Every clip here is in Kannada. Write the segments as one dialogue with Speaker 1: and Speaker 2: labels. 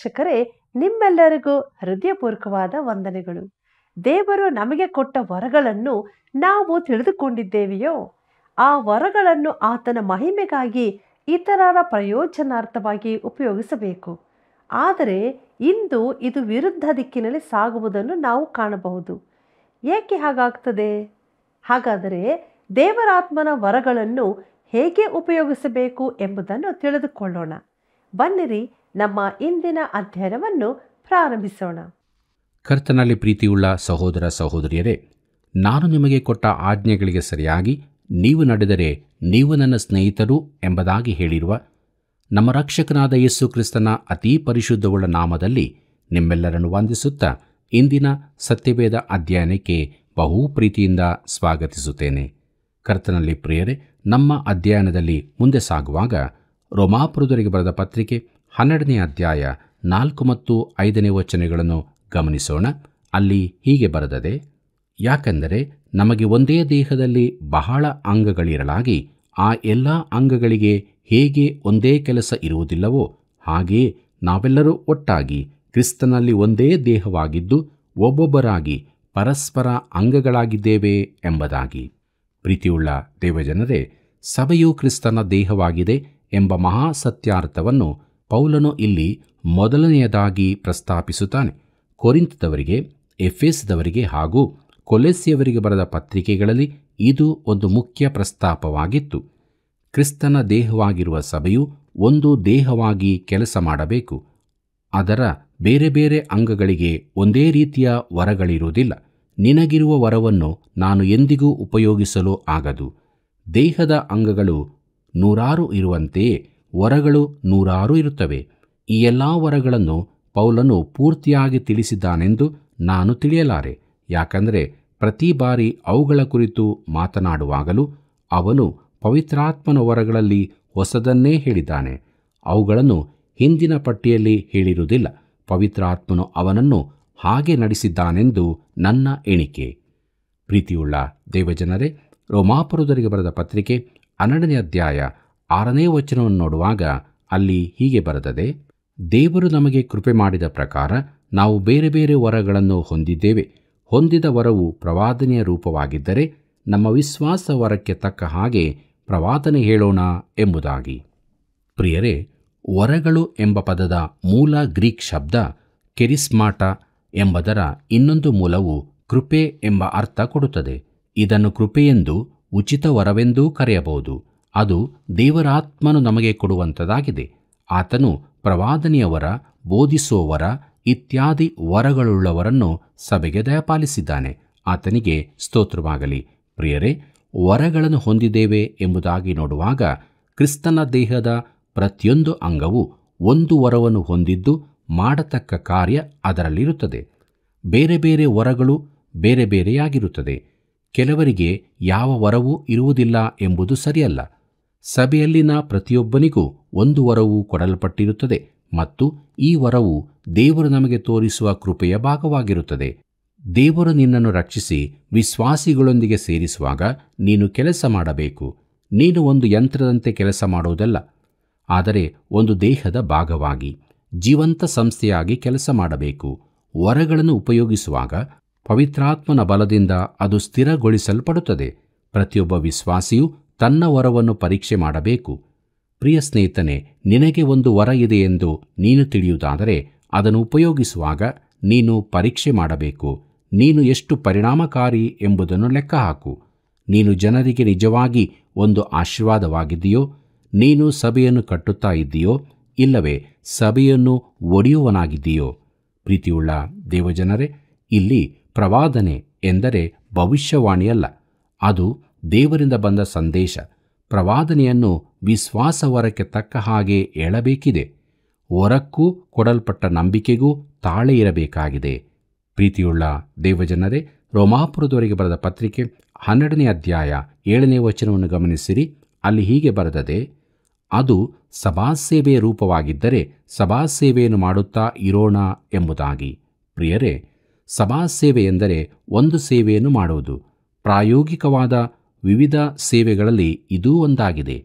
Speaker 1: ವೀಕ್ಷಕರೇ ನಿಮ್ಮೆಲ್ಲರಿಗೂ ಹೃದಯಪೂರ್ವಕವಾದ ವಂದನೆಗಳು ದೇವರು ನಮಗೆ ಕೊಟ್ಟ ವರಗಳನ್ನು ನಾವು ತಿಳಿದುಕೊಂಡಿದ್ದೇವೆಯೋ ಆ ವರಗಳನ್ನು ಆತನ ಮಹಿಮೆಗಾಗಿ ಇತರರ ಪ್ರಯೋಜನಾರ್ಥವಾಗಿ ಉಪಯೋಗಿಸಬೇಕು ಆದರೆ ಇಂದು ಇದು ವಿರುದ್ಧ ದಿಕ್ಕಿನಲ್ಲಿ ಸಾಗುವುದನ್ನು ನಾವು ಕಾಣಬಹುದು ಏಕೆ ಹಾಗಾಗ್ತದೆ ಹಾಗಾದರೆ ದೇವರಾತ್ಮನ ವರಗಳನ್ನು ಹೇಗೆ ಉಪಯೋಗಿಸಬೇಕು ಎಂಬುದನ್ನು ತಿಳಿದುಕೊಳ್ಳೋಣ ಬನ್ನಿರಿ ನಮ್ಮ ಇಂದಿನ ಅಧ್ಯಯನವನ್ನು ಪ್ರಾರಂಭಿಸೋಣ
Speaker 2: ಕರ್ತನಲ್ಲಿ ಪ್ರೀತಿಯುಳ್ಳ ಸಹೋದರ ಸಹೋದರಿಯರೇ ನಾನು ನಿಮಗೆ ಕೊಟ್ಟ ಆಜ್ಞೆಗಳಿಗೆ ಸರಿಯಾಗಿ ನೀವು ನಡೆದರೆ ನೀವು ನನ್ನ ಸ್ನೇಹಿತರು ಎಂಬುದಾಗಿ ಹೇಳಿರುವ ನಮ್ಮ ರಕ್ಷಕನಾದ ಯೇಸು ಕ್ರಿಸ್ತನ ಅತೀ ಪರಿಶುದ್ಧವುಳ್ಳ ನಾಮದಲ್ಲಿ ನಿಮ್ಮೆಲ್ಲರನ್ನು ವಂದಿಸುತ್ತಾ ಇಂದಿನ ಸತ್ಯವೇದ ಅಧ್ಯಯನಕ್ಕೆ ಬಹು ಪ್ರೀತಿಯಿಂದ ಸ್ವಾಗತಿಸುತ್ತೇನೆ ಕರ್ತನಲ್ಲಿ ಪ್ರಿಯರೇ ನಮ್ಮ ಅಧ್ಯಯನದಲ್ಲಿ ಮುಂದೆ ಸಾಗುವಾಗ ರೋಮಾಪುರದವರಿಗೆ ಬರೆದ ಪತ್ರಿಕೆ ಹನ್ನೆರಡನೇ ಅಧ್ಯಾಯ ನಾಲ್ಕು ಮತ್ತು ಐದನೇ ವಚನಗಳನ್ನು ಗಮನಿಸೋಣ ಅಲ್ಲಿ ಹೀಗೆ ಬರೆದದೆ ಯಾಕೆಂದರೆ ನಮಗೆ ಒಂದೇ ದೇಹದಲ್ಲಿ ಬಹಳ ಅಂಗಗಳಿರಲಾಗಿ ಆ ಎಲ್ಲ ಅಂಗಗಳಿಗೆ ಹೇಗೆ ಒಂದೇ ಕೆಲಸ ಇರುವುದಿಲ್ಲವೋ ಹಾಗೆಯೇ ನಾವೆಲ್ಲರೂ ಒಟ್ಟಾಗಿ ಕ್ರಿಸ್ತನಲ್ಲಿ ಒಂದೇ ದೇಹವಾಗಿದ್ದು ಒಬ್ಬೊಬ್ಬರಾಗಿ ಪರಸ್ಪರ ಅಂಗಗಳಾಗಿದ್ದೇವೆ ಎಂಬುದಾಗಿ ಪ್ರೀತಿಯುಳ್ಳ ದೇವಜನರೇ ಸಭೆಯು ಕ್ರಿಸ್ತನ ದೇಹವಾಗಿದೆ ಎಂಬ ಮಹಾಸತ್ಯಾರ್ಥವನ್ನು ಪೌಲನು ಇಲ್ಲಿ ಮೊದಲನೆಯದಾಗಿ ಪ್ರಸ್ತಾಪಿಸುತ್ತಾನೆ ಕೊರಿಂತದವರಿಗೆ ಎಫ್ಎಸ್ದವರಿಗೆ ಹಾಗೂ ಕೊಲೆಸಿಯವರಿಗೆ ಬರೆದ ಪತ್ರಿಕೆಗಳಲ್ಲಿ ಇದು ಒಂದು ಮುಖ್ಯ ಪ್ರಸ್ತಾಪವಾಗಿತ್ತು ಕ್ರಿಸ್ತನ ದೇಹವಾಗಿರುವ ಸಭೆಯು ಒಂದು ದೇಹವಾಗಿ ಕೆಲಸ ಮಾಡಬೇಕು ಅದರ ಬೇರೆ ಬೇರೆ ಅಂಗಗಳಿಗೆ ಒಂದೇ ರೀತಿಯ ವರಗಳಿರುವುದಿಲ್ಲ ನಿನಗಿರುವ ವರವನ್ನು ನಾನು ಎಂದಿಗೂ ಉಪಯೋಗಿಸಲು ಆಗದು ದೇಹದ ಅಂಗಗಳು ನೂರಾರು ಇರುವಂತೆಯೇ ವರಗಳು ನೂರಾರು ಇರುತ್ತವೆ ಈ ಎಲ್ಲ ವರಗಳನ್ನು ಪೌಲನು ಪೂರ್ತಿಯಾಗಿ ತಿಳಿಸಿದ್ದಾನೆಂದು ನಾನು ತಿಳಿಯಲಾರೆ ಯಾಕಂದರೆ ಪ್ರತಿ ಬಾರಿ ಅವುಗಳ ಕುರಿತು ಮಾತನಾಡುವಾಗಲೂ ಅವನು ಪವಿತ್ರಾತ್ಮನ ವರಗಳಲ್ಲಿ ಹೊಸದನ್ನೇ ಹೇಳಿದ್ದಾನೆ ಅವುಗಳನ್ನು ಹಿಂದಿನ ಪಟ್ಟಿಯಲ್ಲಿ ಹೇಳಿರುವುದಿಲ್ಲ ಪವಿತ್ರಾತ್ಮನು ಅವನನ್ನು ಹಾಗೆ ನಡೆಸಿದ್ದಾನೆಂದು ನನ್ನ ಎಣಿಕೆ ಪ್ರೀತಿಯುಳ್ಳ ದೇವಜನರೇ ರೋಮಾಪುರದರಿಗೆ ಬರೆದ ಪತ್ರಿಕೆ ಹನ್ನೆರಡನೇ ಅಧ್ಯಾಯ ಆರನೇ ವಚನವನ್ನು ನೋಡುವಾಗ ಅಲ್ಲಿ ಹೀಗೆ ಬರೆದದೆ ದೇವರು ನಮಗೆ ಕೃಪೆ ಮಾಡಿದ ಪ್ರಕಾರ ನಾವು ಬೇರೆ ಬೇರೆ ವರಗಳನ್ನು ಹೊಂದಿದ್ದೇವೆ ಹೊಂದಿದ ವರವು ಪ್ರವಾದನೆಯ ರೂಪವಾಗಿದ್ದರೆ ನಮ್ಮ ವಿಶ್ವಾಸ ವರಕ್ಕೆ ತಕ್ಕ ಹಾಗೆ ಪ್ರವಾದನೆ ಹೇಳೋಣ ಎಂಬುದಾಗಿ ಪ್ರಿಯರೇ ವರಗಳು ಎಂಬ ಪದದ ಮೂಲ ಗ್ರೀಕ್ ಶಬ್ದ ಕೆರಿಸ್ಮಾಟ ಎಂಬುದರ ಇನ್ನೊಂದು ಮೂಲವು ಕೃಪೆ ಎಂಬ ಅರ್ಥ ಕೊಡುತ್ತದೆ ಇದನ್ನು ಕೃಪೆಯೆಂದು ಉಚಿತ ವರವೆಂದೂ ಕರೆಯಬಹುದು ಅದು ದೇವರಾತ್ಮನು ನಮಗೆ ಕೊಡುವಂಥದ್ದಾಗಿದೆ ಆತನು ಪ್ರವಾದನಿಯವರ ಬೋಧಿಸುವವರ ಇತ್ಯಾದಿ ವರಗಳುಳ್ಳವರನ್ನು ಸಭೆಗೆ ದಯಪಾಲಿಸಿದ್ದಾನೆ ಆತನಿಗೆ ಸ್ತೋತ್ರವಾಗಲಿ ಪ್ರಿಯರೇ ವರಗಳನ್ನು ಹೊಂದಿದ್ದೇವೆ ಎಂಬುದಾಗಿ ನೋಡುವಾಗ ಕ್ರಿಸ್ತನ ದೇಹದ ಪ್ರತಿಯೊಂದು ಅಂಗವು ಒಂದು ವರವನ್ನು ಹೊಂದಿದ್ದು ಮಾಡತಕ್ಕ ಕಾರ್ಯ ಅದರಲ್ಲಿರುತ್ತದೆ ಬೇರೆ ಬೇರೆ ವರಗಳು ಬೇರೆ ಬೇರೆಯಾಗಿರುತ್ತದೆ ಕೆಲವರಿಗೆ ಯಾವ ವರವೂ ಇರುವುದಿಲ್ಲ ಎಂಬುದು ಸರಿಯಲ್ಲ ಸಭೆಯಲ್ಲಿನ ಪ್ರತಿಯೊಬ್ಬನಿಗೂ ಒಂದು ವರವು ಕೊಡಲ್ಪಟ್ಟಿರುತ್ತದೆ ಮತ್ತು ಈ ವರವು ದೇವರು ನಮಗೆ ತೋರಿಸುವ ಕೃಪೆಯ ಭಾಗವಾಗಿರುತ್ತದೆ ದೇವರು ನಿನ್ನನ್ನು ರಕ್ಷಿಸಿ ವಿಶ್ವಾಸಿಗಳೊಂದಿಗೆ ಸೇರಿಸುವಾಗ ನೀನು ಕೆಲಸ ಮಾಡಬೇಕು ನೀನು ಒಂದು ಯಂತ್ರದಂತೆ ಕೆಲಸ ಮಾಡುವುದಲ್ಲ ಆದರೆ ಒಂದು ದೇಹದ ಭಾಗವಾಗಿ ಜೀವಂತ ಸಂಸ್ಥೆಯಾಗಿ ಕೆಲಸ ಮಾಡಬೇಕು ವರಗಳನ್ನು ಉಪಯೋಗಿಸುವಾಗ ಪವಿತ್ರಾತ್ಮನ ಬಲದಿಂದ ಅದು ಸ್ಥಿರಗೊಳಿಸಲ್ಪಡುತ್ತದೆ ಪ್ರತಿಯೊಬ್ಬ ವಿಶ್ವಾಸಿಯು ತನ್ನ ವರವನ್ನು ಪರೀಕ್ಷೆ ಮಾಡಬೇಕು ಪ್ರಿಯ ಸ್ನೇಹಿತನೆ ನಿನಗೆ ಒಂದು ವರ ಇದೆ ಎಂದು ನೀನು ತಿಳಿಯುವುದಾದರೆ ಅದನ್ನು ಉಪಯೋಗಿಸುವಾಗ ನೀನು ಪರೀಕ್ಷೆ ಮಾಡಬೇಕು ನೀನು ಎಷ್ಟು ಪರಿಣಾಮಕಾರಿ ಎಂಬುದನ್ನು ಲೆಕ್ಕ ಹಾಕು ನೀನು ಜನರಿಗೆ ನಿಜವಾಗಿ ಒಂದು ಆಶೀರ್ವಾದವಾಗಿದೆಯೋ ನೀನು ಸಭೆಯನ್ನು ಕಟ್ಟುತ್ತಾ ಇದ್ದೀಯೋ ಇಲ್ಲವೇ ಸಭೆಯನ್ನು ಒಡೆಯುವನಾಗಿದ್ದೀಯೋ ಪ್ರೀತಿಯುಳ್ಳ ದೇವಜನರೇ ಇಲ್ಲಿ ಪ್ರವಾದನೆ ಎಂದರೆ ಭವಿಷ್ಯವಾಣಿಯಲ್ಲ ಅದು ದೇವರಿಂದ ಬಂದ ಸಂದೇಶ ಪ್ರವಾದನೆಯನ್ನು ವಿಶ್ವಾಸ ವರಕ್ಕೆ ತಕ್ಕ ಹಾಗೆ ಏಳಬೇಕಿದೆ ವರಕ್ಕೂ ಕೊಡಲ್ಪಟ್ಟ ನಂಬಿಕೆಗೂ ತಾಳೆ ಇರಬೇಕಾಗಿದೆ ಪ್ರೀತಿಯುಳ್ಳ ದೇವಜನರೇ ರೋಮಾಪುರದವರೆಗೆ ಬರೆದ ಪತ್ರಿಕೆ ಹನ್ನೆರಡನೇ ಅಧ್ಯಾಯ ಏಳನೇ ವಚನವನ್ನು ಗಮನಿಸಿರಿ ಅಲ್ಲಿ ಹೀಗೆ ಬರೆದದೆ ಅದು ಸಭಾಸೇವೆಯ ರೂಪವಾಗಿದ್ದರೆ ಸಭಾಸೇವೆಯನ್ನು ಮಾಡುತ್ತಾ ಇರೋಣ ಎಂಬುದಾಗಿ ಪ್ರಿಯರೇ ಸಭಾಸೇವೆ ಎಂದರೆ ಒಂದು ಸೇವೆಯನ್ನು ಮಾಡುವುದು ಪ್ರಾಯೋಗಿಕವಾದ ವಿವಿಧ ಸೇವೆಗಳಲ್ಲಿ ಇದೂ ಒಂದಾಗಿದೆ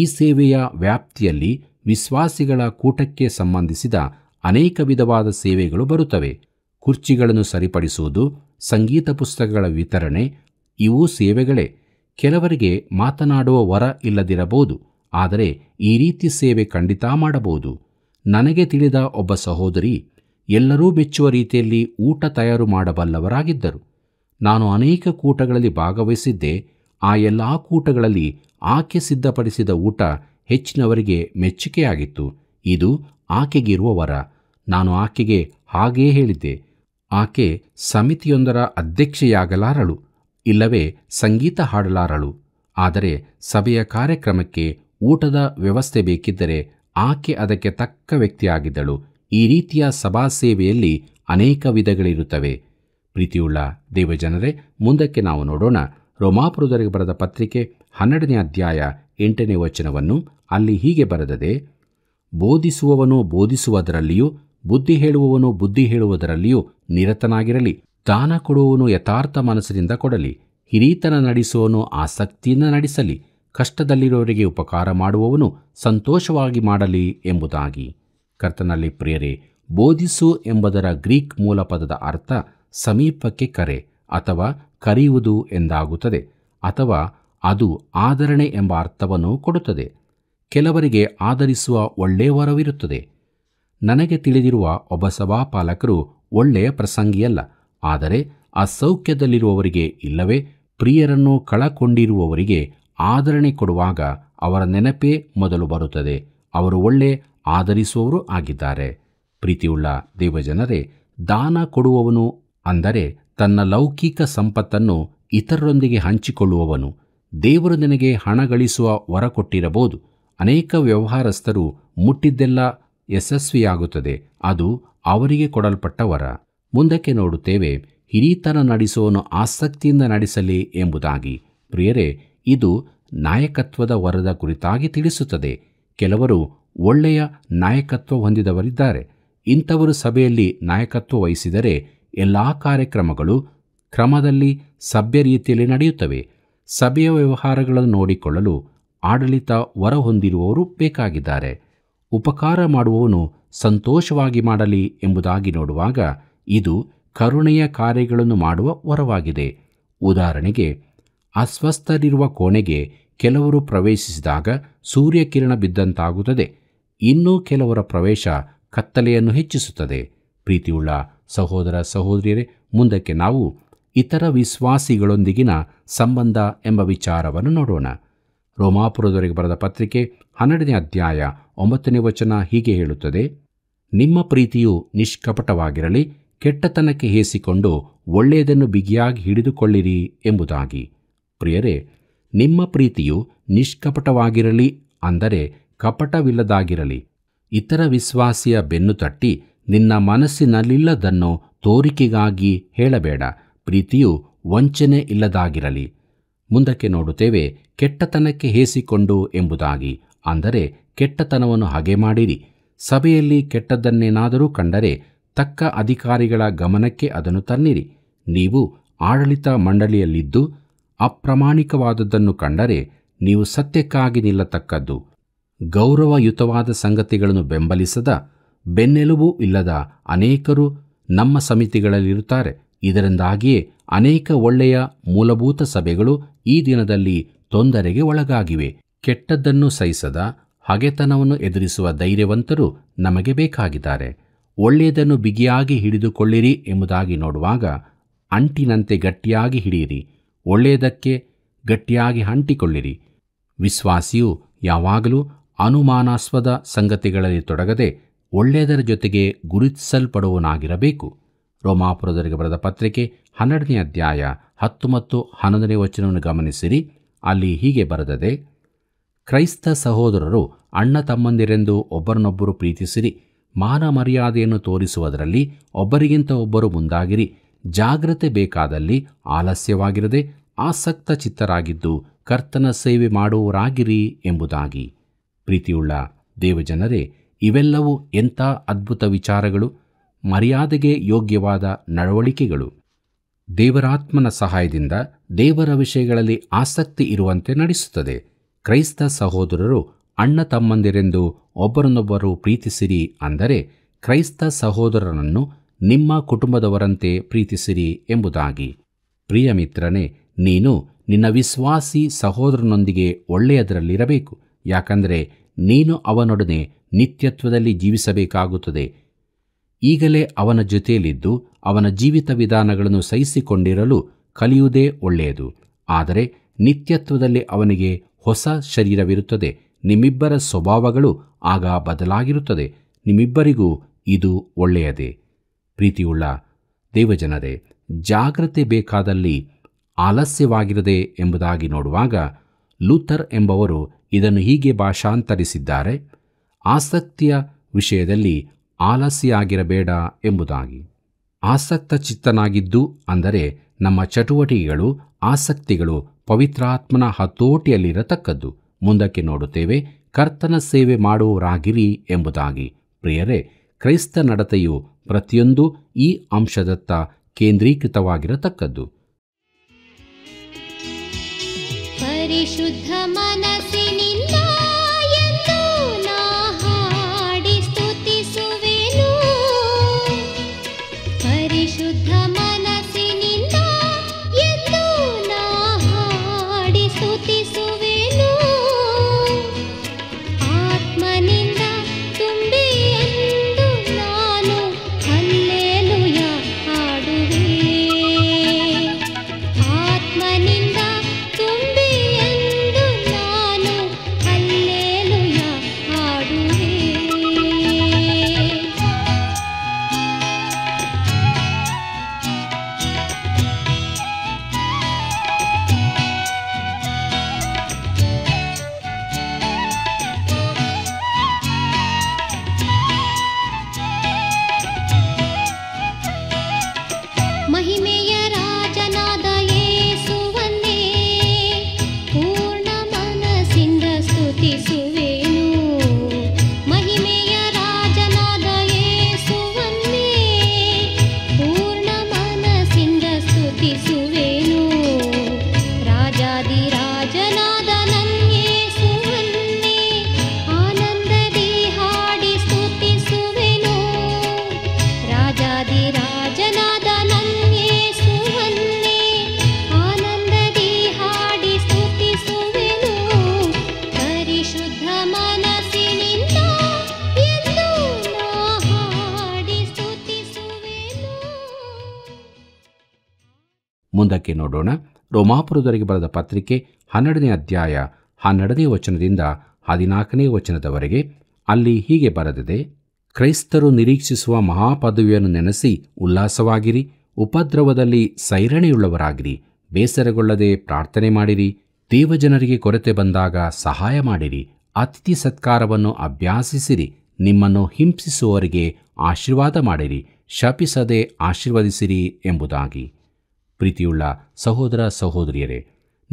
Speaker 2: ಈ ಸೇವೆಯ ವ್ಯಾಪ್ತಿಯಲ್ಲಿ ವಿಶ್ವಾಸಿಗಳ ಕೂಟಕ್ಕೆ ಸಂಬಂಧಿಸಿದ ಅನೇಕ ವಿಧವಾದ ಸೇವೆಗಳು ಬರುತ್ತವೆ ಕುರ್ಚಿಗಳನ್ನು ಸರಿಪಡಿಸುವುದು ಸಂಗೀತ ಪುಸ್ತಕಗಳ ವಿತರಣೆ ಇವು ಸೇವೆಗಳೇ ಕೆಲವರಿಗೆ ಮಾತನಾಡುವ ವರ ಇಲ್ಲದಿರಬಹುದು ಆದರೆ ಈ ರೀತಿ ಸೇವೆ ಖಂಡಿತ ಮಾಡಬಹುದು ನನಗೆ ತಿಳಿದ ಒಬ್ಬ ಸಹೋದರಿ ಎಲ್ಲರೂ ಮೆಚ್ಚುವ ರೀತಿಯಲ್ಲಿ ಊಟ ತಯಾರು ಮಾಡಬಲ್ಲವರಾಗಿದ್ದರು ನಾನು ಅನೇಕ ಕೂಟಗಳಲ್ಲಿ ಭಾಗವಹಿಸಿದ್ದೆ ಆ ಎಲ್ಲ ಕೂಟಗಳಲ್ಲಿ ಆಕೆ ಸಿದ್ಧಪಡಿಸಿದ ಊಟ ಹೆಚ್ಚಿನವರಿಗೆ ಮೆಚ್ಚುಗೆಯಾಗಿತ್ತು ಇದು ಆಕೆಗಿರುವ ವರ ನಾನು ಆಕೆಗೆ ಹಾಗೇ ಹೇಳಿದ್ದೆ ಆಕೆ ಸಮಿತಿಯೊಂದರ ಅಧ್ಯಕ್ಷೆಯಾಗಲಾರಳು ಇಲ್ಲವೇ ಸಂಗೀತ ಹಾಡಲಾರಳು ಆದರೆ ಸಭೆಯ ಕಾರ್ಯಕ್ರಮಕ್ಕೆ ಊಟದ ವ್ಯವಸ್ಥೆ ಬೇಕಿದ್ದರೆ ಆಕೆ ಅದಕ್ಕೆ ತಕ್ಕ ವ್ಯಕ್ತಿಯಾಗಿದ್ದಳು ಈ ರೀತಿಯ ಸಭಾ ಸೇವೆಯಲ್ಲಿ ಅನೇಕ ವಿಧಗಳಿರುತ್ತವೆ ಪ್ರೀತಿಯುಳ್ಳ ದೇವಜನರೇ ಮುಂದಕ್ಕೆ ನಾವು ನೋಡೋಣ ರೋಮಾಪುರದವರಿಗೆ ಬರೆದ ಪತ್ರಿಕೆ ಹನ್ನೆರಡನೇ ಅಧ್ಯಾಯ ಎಂಟನೇ ವಚನವನ್ನು ಅಲ್ಲಿ ಹೀಗೆ ಬರೆದದೆ ಬೋಧಿಸುವವನು ಬೋಧಿಸುವುದರಲ್ಲಿಯೂ ಬುದ್ಧಿ ಹೇಳುವವನು ಬುದ್ಧಿ ಹೇಳುವುದರಲ್ಲಿಯೂ ನಿರತನಾಗಿರಲಿ ದಾನ ಕೊಡುವವನು ಯಥಾರ್ಥ ಮನಸ್ಸಿನಿಂದ ಕೊಡಲಿ ಹಿರಿತನ ನಡೆಸುವವನು ಆಸಕ್ತಿಯಿಂದ ನಡೆಸಲಿ ಕಷ್ಟದಲ್ಲಿರುವವರಿಗೆ ಉಪಕಾರ ಮಾಡುವವನು ಸಂತೋಷವಾಗಿ ಮಾಡಲಿ ಎಂಬುದಾಗಿ ಕರ್ತನಲ್ಲಿ ಪ್ರಿಯರೇ ಬೋಧಿಸು ಎಂಬುದರ ಗ್ರೀಕ್ ಮೂಲ ಪದದ ಅರ್ಥ ಸಮೀಪಕ್ಕೆ ಕರೆ ಅಥವಾ ಕರೆಯುವುದು ಎಂದಾಗುತ್ತದೆ ಅಥವಾ ಅದು ಆದರಣೆ ಎಂಬ ಅರ್ಥವನ್ನು ಕೊಡುತ್ತದೆ ಕೆಲವರಿಗೆ ಆದರಿಸುವ ವರವಿರುತ್ತದೆ ನನಗೆ ತಿಳಿದಿರುವ ಒಬ್ಬ ಸಭಾಪಾಲಕರು ಒಳ್ಳೆಯ ಪ್ರಸಂಗಿಯಲ್ಲ ಆದರೆ ಅಸೌಖ್ಯದಲ್ಲಿರುವವರಿಗೆ ಇಲ್ಲವೇ ಪ್ರಿಯರನ್ನು ಕಳಕೊಂಡಿರುವವರಿಗೆ ಆದರಣೆ ಕೊಡುವಾಗ ಅವರ ನೆನಪೇ ಮೊದಲು ಬರುತ್ತದೆ ಅವರು ಒಳ್ಳೆ ಆಧರಿಸುವವರು ಆಗಿದ್ದಾರೆ ಪ್ರೀತಿಯುಳ್ಳ ದೇವಜನರೇ ದಾನ ಕೊಡುವವನು ಅಂದರೆ ತನ್ನ ಲೌಕಿಕ ಸಂಪತ್ತನ್ನು ಇತರರೊಂದಿಗೆ ಹಂಚಿಕೊಳ್ಳುವವನು ದೇವರು ನಿನಗೆ ಹಣ ಗಳಿಸುವ ವರ ಕೊಟ್ಟಿರಬಹುದು ಅನೇಕ ವ್ಯವಹಾರಸ್ಥರು ಮುಟ್ಟಿದ್ದೆಲ್ಲ ಯಶಸ್ವಿಯಾಗುತ್ತದೆ ಅದು ಅವರಿಗೆ ಕೊಡಲ್ಪಟ್ಟ ವರ ಮುಂದಕ್ಕೆ ನೋಡುತ್ತೇವೆ ಹಿರಿತನ ನಡೆಸುವನು ಆಸಕ್ತಿಯಿಂದ ನಡೆಸಲಿ ಎಂಬುದಾಗಿ ಪ್ರಿಯರೇ ಇದು ನಾಯಕತ್ವದ ವರದ ಕುರಿತಾಗಿ ತಿಳಿಸುತ್ತದೆ ಕೆಲವರು ಒಳ್ಳೆಯ ನಾಯಕತ್ವ ಹೊಂದಿದವರಿದ್ದಾರೆ ಇಂಥವರು ಸಭೆಯಲ್ಲಿ ನಾಯಕತ್ವ ವಹಿಸಿದರೆ ಎಲ್ಲ ಕಾರ್ಯಕ್ರಮಗಳು ಕ್ರಮದಲ್ಲಿ ಸಭ್ಯ ರೀತಿಯಲ್ಲಿ ನಡೆಯುತ್ತವೆ ಸಭೆಯ ವ್ಯವಹಾರಗಳನ್ನು ನೋಡಿಕೊಳ್ಳಲು ಆಡಳಿತ ಹೊರಹೊಂದಿರುವವರು ಬೇಕಾಗಿದ್ದಾರೆ ಉಪಕಾರ ಮಾಡುವವನು ಸಂತೋಷವಾಗಿ ಮಾಡಲಿ ಎಂಬುದಾಗಿ ನೋಡುವಾಗ ಇದು ಕರುಣೆಯ ಕಾರ್ಯಗಳನ್ನು ಮಾಡುವ ವರವಾಗಿದೆ ಉದಾಹರಣೆಗೆ ಅಸ್ವಸ್ಥರಿರುವ ಕೋಣೆಗೆ ಕೆಲವರು ಪ್ರವೇಶಿಸಿದಾಗ ಸೂರ್ಯಕಿರಣ ಬಿದ್ದಂತಾಗುತ್ತದೆ ಇನ್ನೂ ಕೆಲವರ ಪ್ರವೇಶ ಕತ್ತಲೆಯನ್ನು ಹೆಚ್ಚಿಸುತ್ತದೆ ಪ್ರೀತಿಯುಳ್ಳ ಸಹೋದರ ಸಹೋದರಿಯರೇ ಮುಂದಕ್ಕೆ ನಾವು ಇತರ ವಿಶ್ವಾಸಿಗಳೊಂದಿಗಿನ ಸಂಬಂಧ ಎಂಬ ವಿಚಾರವನ್ನು ನೋಡೋಣ ರೋಮಾಪುರದವರೆಗೆ ಬರೆದ ಪತ್ರಿಕೆ ಹನ್ನೆರಡನೇ ಅಧ್ಯಾಯ ಒಂಬತ್ತನೇ ವಚನ ಹೀಗೆ ಹೇಳುತ್ತದೆ ನಿಮ್ಮ ಪ್ರೀತಿಯು ನಿಷ್ಕಪಟವಾಗಿರಲಿ ಕೆಟ್ಟತನಕ್ಕೆ ಹೇಸಿಕೊಂಡು ಒಳ್ಳೆಯದನ್ನು ಬಿಗಿಯಾಗಿ ಹಿಡಿದುಕೊಳ್ಳಿರಿ ಎಂಬುದಾಗಿ ಪ್ರಿಯರೇ ನಿಮ್ಮ ಪ್ರೀತಿಯು ನಿಷ್ಕಪಟವಾಗಿರಲಿ ಅಂದರೆ ಕಪಟವಿಲ್ಲದಾಗಿರಲಿ ಇತರ ವಿಶ್ವಾಸಿಯ ಬೆನ್ನು ತಟ್ಟಿ ನಿನ್ನ ಮನಸ್ಸಿನಲ್ಲಿಲ್ಲದನ್ನು ತೋರಿಕೆಗಾಗಿ ಹೇಳಬೇಡ ಪ್ರೀತಿಯು ವಂಚನೆ ಇಲ್ಲದಾಗಿರಲಿ ಮುಂದಕ್ಕೆ ನೋಡುತ್ತೇವೆ ಕೆಟ್ಟತನಕ್ಕೆ ಹೇಸಿಕೊಂಡು ಎಂಬುದಾಗಿ ಅಂದರೆ ಕೆಟ್ಟತನವನ್ನು ಹಾಗೆ ಮಾಡಿರಿ ಸಭೆಯಲ್ಲಿ ಕೆಟ್ಟದ್ದನ್ನೇನಾದರೂ ಕಂಡರೆ ತಕ್ಕ ಅಧಿಕಾರಿಗಳ ಗಮನಕ್ಕೆ ಅದನ್ನು ತನ್ನಿರಿ ನೀವು ಆಡಳಿತ ಮಂಡಳಿಯಲ್ಲಿದ್ದು ಅಪ್ರಾಮಾಣಿಕವಾದದ್ದನ್ನು ಕಂಡರೆ ನೀವು ಸತ್ಯಕ್ಕಾಗಿ ನಿಲ್ಲತಕ್ಕದ್ದು ಗೌರವಯುತವಾದ ಸಂಗತಿಗಳನ್ನು ಬೆಂಬಲಿಸದ ಬೆನ್ನೆಲುಬು ಇಲ್ಲದ ಅನೇಕರು ನಮ್ಮ ಸಮಿತಿಗಳಲ್ಲಿರುತ್ತಾರೆ ಇದರಿಂದಾಗಿಯೇ ಅನೇಕ ಒಳ್ಳೆಯ ಮೂಲಭೂತ ಸಭೆಗಳು ಈ ದಿನದಲ್ಲಿ ತೊಂದರೆಗೆ ಒಳಗಾಗಿವೆ ಕೆಟ್ಟದ್ದನ್ನು ಸಹಿಸದ ಹಗೆತನವನ್ನು ಎದುರಿಸುವ ಧೈರ್ಯವಂತರು ನಮಗೆ ಬೇಕಾಗಿದ್ದಾರೆ ಒಳ್ಳೆಯದನ್ನು ಬಿಗಿಯಾಗಿ ಹಿಡಿದುಕೊಳ್ಳಿರಿ ಎಂಬುದಾಗಿ ನೋಡುವಾಗ ಅಂಟಿನಂತೆ ಗಟ್ಟಿಯಾಗಿ ಹಿಡಿಯಿರಿ ಒಳ್ಳೆಯದಕ್ಕೆ ಗಟ್ಟಿಯಾಗಿ ಅಂಟಿಕೊಳ್ಳಿರಿ ವಿಶ್ವಾಸಿಯು ಯಾವಾಗಲೂ ಅನುಮಾನಾಸ್ಪದ ಸಂಗತಿಗಳಲ್ಲಿ ತೊಡಗದೆ ಒಳ್ಳೆಯದರ ಜೊತೆಗೆ ಗುರುತಿಸಲ್ಪಡುವನಾಗಿರಬೇಕು ರೋಮಾಪುರದರಿಗೆ ಬರೆದ ಪತ್ರಿಕೆ ಹನ್ನೆರಡನೇ ಅಧ್ಯಾಯ ಹತ್ತು ಮತ್ತು ಹನ್ನೊಂದನೇ ವಚನವನ್ನು ಗಮನಿಸಿರಿ ಅಲ್ಲಿ ಹೀಗೆ ಬರೆದದೆ ಕ್ರೈಸ್ತ ಸಹೋದರರು ಅಣ್ಣ ತಮ್ಮಂದಿರೆಂದು ಒಬ್ಬರನ್ನೊಬ್ಬರು ಪ್ರೀತಿಸಿರಿ ಮಾನ ಮರ್ಯಾದೆಯನ್ನು ತೋರಿಸುವುದರಲ್ಲಿ ಒಬ್ಬರಿಗಿಂತ ಒಬ್ಬರು ಮುಂದಾಗಿರಿ ಜಾಗ್ರತೆ ಬೇಕಾದಲ್ಲಿ ಆಲಸ್ಯವಾಗಿರದೆ ಆಸಕ್ತ ಚಿತ್ತರಾಗಿದ್ದು ಕರ್ತನ ಸೇವೆ ಮಾಡುವವರಾಗಿರಿ ಎಂಬುದಾಗಿ ಪ್ರೀತಿಯುಳ್ಳ ದೇವಜನರೇ ಇವೆಲ್ಲವೂ ಎಂಥ ಅದ್ಭುತ ವಿಚಾರಗಳು ಮರ್ಯಾದೆಗೆ ಯೋಗ್ಯವಾದ ನಡವಳಿಕೆಗಳು ದೇವರಾತ್ಮನ ಸಹಾಯದಿಂದ ದೇವರ ವಿಷಯಗಳಲ್ಲಿ ಆಸಕ್ತಿ ಇರುವಂತೆ ನಡೆಸುತ್ತದೆ ಕ್ರೈಸ್ತ ಸಹೋದರರು ಅಣ್ಣ ತಮ್ಮಂದಿರೆಂದು ಒಬ್ಬರನ್ನೊಬ್ಬರು ಪ್ರೀತಿಸಿರಿ ಅಂದರೆ ಕ್ರೈಸ್ತ ಸಹೋದರರನ್ನು ನಿಮ್ಮ ಕುಟುಂಬದವರಂತೆ ಪ್ರೀತಿಸಿರಿ ಎಂಬುದಾಗಿ ಪ್ರಿಯ ಮಿತ್ರನೇ ನೀನು ನಿನ್ನ ವಿಶ್ವಾಸಿ ಸಹೋದರನೊಂದಿಗೆ ಒಳ್ಳೆಯದರಲ್ಲಿರಬೇಕು ಯಾಕಂದರೆ ನೀನು ಅವನೊಡನೆ ನಿತ್ಯತ್ವದಲ್ಲಿ ಜೀವಿಸಬೇಕಾಗುತ್ತದೆ ಈಗಲೇ ಅವನ ಜೊತೆಯಲ್ಲಿದ್ದು ಅವನ ಜೀವಿತ ವಿಧಾನಗಳನ್ನು ಸಹಿಸಿಕೊಂಡಿರಲು ಕಲಿಯುವುದೇ ಒಳ್ಳೆಯದು ಆದರೆ ನಿತ್ಯತ್ವದಲ್ಲಿ ಅವನಿಗೆ ಹೊಸ ಶರೀರವಿರುತ್ತದೆ ನಿಮ್ಮಿಬ್ಬರ ಸ್ವಭಾವಗಳು ಆಗ ಬದಲಾಗಿರುತ್ತದೆ ನಿಮ್ಮಿಬ್ಬರಿಗೂ ಇದು ಒಳ್ಳೆಯದೇ ಪ್ರೀತಿಯುಳ್ಳ ದೇವಜನರೇ ಜಾಗ್ರತೆ ಬೇಕಾದಲ್ಲಿ ಆಲಸ್ಯವಾಗಿರದೆ ಎಂಬುದಾಗಿ ನೋಡುವಾಗ ಲೂಥರ್ ಎಂಬವರು ಇದನ್ನು ಹೀಗೆ ಭಾಷಾಂತರಿಸಿದ್ದಾರೆ ಆಸಕ್ತಿಯ ವಿಷಯದಲ್ಲಿ ಆಲಸಿಯಾಗಿರಬೇಡ ಎಂಬುದಾಗಿ ಆಸಕ್ತ ಚಿತ್ತನಾಗಿದ್ದು ಅಂದರೆ ನಮ್ಮ ಚಟುವಟಿಕೆಗಳು ಆಸಕ್ತಿಗಳು ಪವಿತ್ರಾತ್ಮನ ಹತೋಟಿಯಲ್ಲಿರತಕ್ಕದ್ದು ಮುಂದಕ್ಕೆ ನೋಡುತ್ತೇವೆ ಕರ್ತನ ಸೇವೆ ಮಾಡುವವರಾಗಿರಿ ಎಂಬುದಾಗಿ ಪ್ರಿಯರೇ ಕ್ರೈಸ್ತ ನಡತೆಯು ಪ್ರತಿಯೊಂದು ಈ ಅಂಶದತ್ತ ಕೇಂದ್ರೀಕೃತವಾಗಿರತಕ್ಕದ್ದು
Speaker 3: ಪರಿಶುದ್ಧ
Speaker 2: ನೋಡೋಣ ರೋಮಾಪುರದವರೆಗೆ ಬರೆದ ಪತ್ರಿಕೆ ಹನ್ನೆರಡನೇ ಅಧ್ಯಾಯ ಹನ್ನೆರಡನೇ ವಚನದಿಂದ ಹದಿನಾಲ್ಕನೇ ವಚನದವರೆಗೆ ಅಲ್ಲಿ ಹೀಗೆ ಬರೆದಿದೆ ಕ್ರೈಸ್ತರು ನಿರೀಕ್ಷಿಸುವ ಮಹಾಪದವಿಯನ್ನು ನೆನೆಸಿ ಉಲ್ಲಾಸವಾಗಿರಿ ಉಪದ್ರವದಲ್ಲಿ ಸೈರಣೆಯುಳ್ಳವರಾಗಿರಿ ಬೇಸರಗೊಳ್ಳದೆ ಪ್ರಾರ್ಥನೆ ಮಾಡಿರಿ ದೇವಜನರಿಗೆ ಕೊರತೆ ಬಂದಾಗ ಸಹಾಯ ಮಾಡಿರಿ ಅತಿಥಿ ಸತ್ಕಾರವನ್ನು ಅಭ್ಯಾಸಿಸಿರಿ ನಿಮ್ಮನ್ನು ಹಿಂಸಿಸುವವರಿಗೆ ಆಶೀರ್ವಾದ ಮಾಡಿರಿ ಶಪಿಸದೆ ಆಶೀರ್ವದಿಸಿರಿ ಎಂಬುದಾಗಿ ಪ್ರೀತಿಯುಳ್ಳ ಸಹೋದರ ಸಹೋದರಿಯರೇ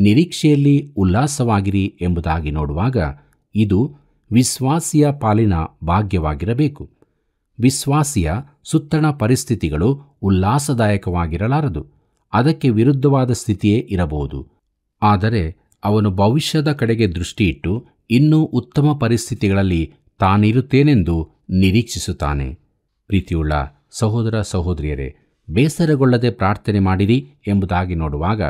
Speaker 2: ನಿರೀಕ್ಷೆಯಲ್ಲಿ ಉಲ್ಲಾಸವಾಗಿರಿ ಎಂಬುದಾಗಿ ನೋಡುವಾಗ ಇದು ವಿಶ್ವಾಸಿಯ ಪಾಲಿನ ಭಾಗ್ಯವಾಗಿರಬೇಕು ವಿಶ್ವಾಸಿಯ ಸುತ್ತಣ ಪರಿಸ್ಥಿತಿಗಳು ಉಲ್ಲಾಸದಾಯಕವಾಗಿರಲಾರದು ಅದಕ್ಕೆ ವಿರುದ್ಧವಾದ ಸ್ಥಿತಿಯೇ ಇರಬಹುದು ಆದರೆ ಅವನು ಭವಿಷ್ಯದ ಕಡೆಗೆ ದೃಷ್ಟಿಯಿಟ್ಟು ಇನ್ನೂ ಉತ್ತಮ ಪರಿಸ್ಥಿತಿಗಳಲ್ಲಿ ತಾನಿರುತ್ತೇನೆಂದು ನಿರೀಕ್ಷಿಸುತ್ತಾನೆ ಪ್ರೀತಿಯುಳ್ಳ ಸಹೋದರ ಸಹೋದರಿಯರೇ ಬೇಸರಗೊಳ್ಳದೆ ಪ್ರಾರ್ಥನೆ ಮಾಡಿರಿ ಎಂಬುದಾಗಿ ನೋಡುವಾಗ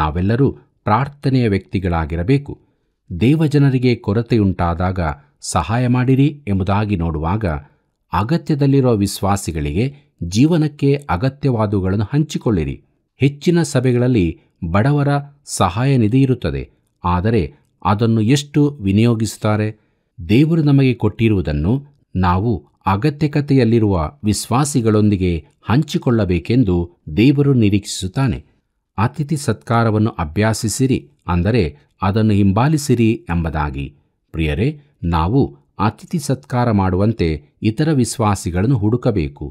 Speaker 2: ನಾವೆಲ್ಲರೂ ಪ್ರಾರ್ಥನೆಯ ವ್ಯಕ್ತಿಗಳಾಗಿರಬೇಕು ದೇವಜನರಿಗೆ ಕೊರತೆಯುಂಟಾದಾಗ ಸಹಾಯ ಮಾಡಿರಿ ಎಂಬುದಾಗಿ ನೋಡುವಾಗ ಅಗತ್ಯದಲ್ಲಿರುವ ವಿಶ್ವಾಸಿಗಳಿಗೆ ಜೀವನಕ್ಕೆ ಅಗತ್ಯವಾದುಗಳನ್ನು ಹಂಚಿಕೊಳ್ಳಿರಿ ಹೆಚ್ಚಿನ ಸಭೆಗಳಲ್ಲಿ ಬಡವರ ಸಹಾಯ ನಿಧಿ ಇರುತ್ತದೆ ಆದರೆ ಅದನ್ನು ಎಷ್ಟು ವಿನಿಯೋಗಿಸುತ್ತಾರೆ ದೇವರು ನಮಗೆ ಕೊಟ್ಟಿರುವುದನ್ನು ನಾವು ಅಗತ್ಯಕತೆಯಲ್ಲಿರುವ ವಿಶ್ವಾಸಿಗಳೊಂದಿಗೆ ಹಂಚಿಕೊಳ್ಳಬೇಕೆಂದು ದೇವರು ನಿರೀಕ್ಷಿಸುತ್ತಾನೆ ಅತಿಥಿ ಸತ್ಕಾರವನ್ನು ಅಭ್ಯಾಸಿಸಿರಿ ಅಂದರೆ ಅದನ್ನು ಹಿಂಬಾಲಿಸಿರಿ ಎಂಬುದಾಗಿ ಪ್ರಿಯರೇ ನಾವು ಅತಿಥಿ ಸತ್ಕಾರ ಮಾಡುವಂತೆ ಇತರ ವಿಶ್ವಾಸಿಗಳನ್ನು ಹುಡುಕಬೇಕು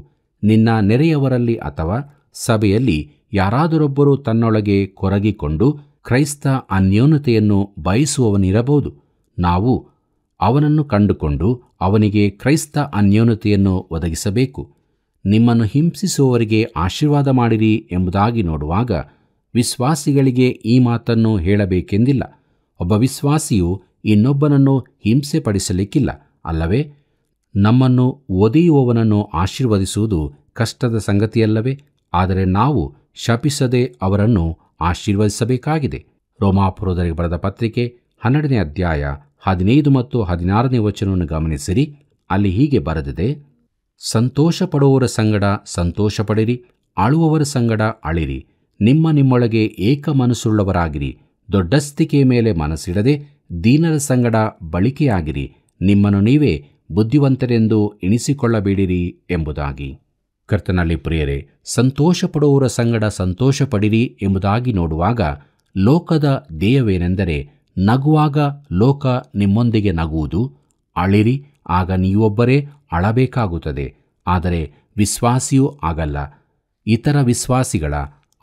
Speaker 2: ನಿನ್ನ ನೆರೆಯವರಲ್ಲಿ ಅಥವಾ ಸಭೆಯಲ್ಲಿ ಯಾರಾದರೊಬ್ಬರು ತನ್ನೊಳಗೆ ಕೊರಗಿಕೊಂಡು ಕ್ರೈಸ್ತ ಅನ್ಯೋನ್ಯತೆಯನ್ನು ಬಯಸುವವನಿರಬಹುದು ನಾವು ಅವನನ್ನು ಕಂಡುಕೊಂಡು ಅವನಿಗೆ ಕ್ರೈಸ್ತ ಅನ್ಯೋನ್ಯತೆಯನ್ನು ಒದಗಿಸಬೇಕು ನಿಮ್ಮನ್ನು ಹಿಂಸಿಸುವವರಿಗೆ ಆಶೀರ್ವಾದ ಮಾಡಿರಿ ಎಂಬುದಾಗಿ ನೋಡುವಾಗ ವಿಶ್ವಾಸಿಗಳಿಗೆ ಈ ಮಾತನ್ನು ಹೇಳಬೇಕೆಂದಿಲ್ಲ ಒಬ್ಬ ವಿಶ್ವಾಸಿಯು ಇನ್ನೊಬ್ಬನನ್ನು ಹಿಂಸೆ ಪಡಿಸಲಿಕ್ಕಿಲ್ಲ ಅಲ್ಲವೇ ನಮ್ಮನ್ನು ಒದೆಯುವವನನ್ನು ಆಶೀರ್ವದಿಸುವುದು ಕಷ್ಟದ ಸಂಗತಿಯಲ್ಲವೇ ಆದರೆ ನಾವು ಶಪಿಸದೆ ಅವರನ್ನು ಆಶೀರ್ವದಿಸಬೇಕಾಗಿದೆ ರೋಮಾಪುರದಲ್ಲಿ ಬರೆದ ಪತ್ರಿಕೆ ಹನ್ನೆರಡನೇ ಅಧ್ಯಾಯ ಹದಿನೈದು ಮತ್ತು ಹದಿನಾರನೇ ವಚನವನ್ನು ಗಮನಿಸಿರಿ ಅಲ್ಲಿ ಹೀಗೆ ಬರೆದಿದೆ ಸಂತೋಷ ಪಡುವವರ ಸಂಗಡ ಸಂತೋಷ ಪಡಿರಿ ಅಳುವವರ ಸಂಗಡ ಅಳಿರಿ ನಿಮ್ಮ ನಿಮ್ಮೊಳಗೆ ಏಕ ಮನಸ್ಸುಳ್ಳವರಾಗಿರಿ ದೊಡ್ಡಸ್ತಿಕೆಯ ಮೇಲೆ ಮನಸ್ಸಿಡದೆ ದೀನರ ಸಂಗಡ ಬಳಿಕೆಯಾಗಿರಿ ನಿಮ್ಮನ್ನು ನೀವೇ ಬುದ್ಧಿವಂತರೆಂದು ಎಣಿಸಿಕೊಳ್ಳಬೇಡಿರಿ ಎಂಬುದಾಗಿ ಕರ್ತನಲ್ಲಿ ಪ್ರಿಯರೇ ಸಂತೋಷ ಪಡುವವರ ಸಂಗಡ ಸಂತೋಷ ಪಡಿರಿ ಎಂಬುದಾಗಿ ನೋಡುವಾಗ ಲೋಕದ ಧ್ಯೇಯವೇನೆಂದರೆ ನಗುವಾಗ ಲೋಕ ನಿಮ್ಮೊಂದಿಗೆ ನಗುವುದು ಅಳಿರಿ ಆಗ ನೀವೊಬ್ಬರೇ ಅಳಬೇಕಾಗುತ್ತದೆ ಆದರೆ ವಿಶ್ವಾಸಿಯೂ ಆಗಲ್ಲ ಇತರ ವಿಶ್ವಾಸಿಗಳ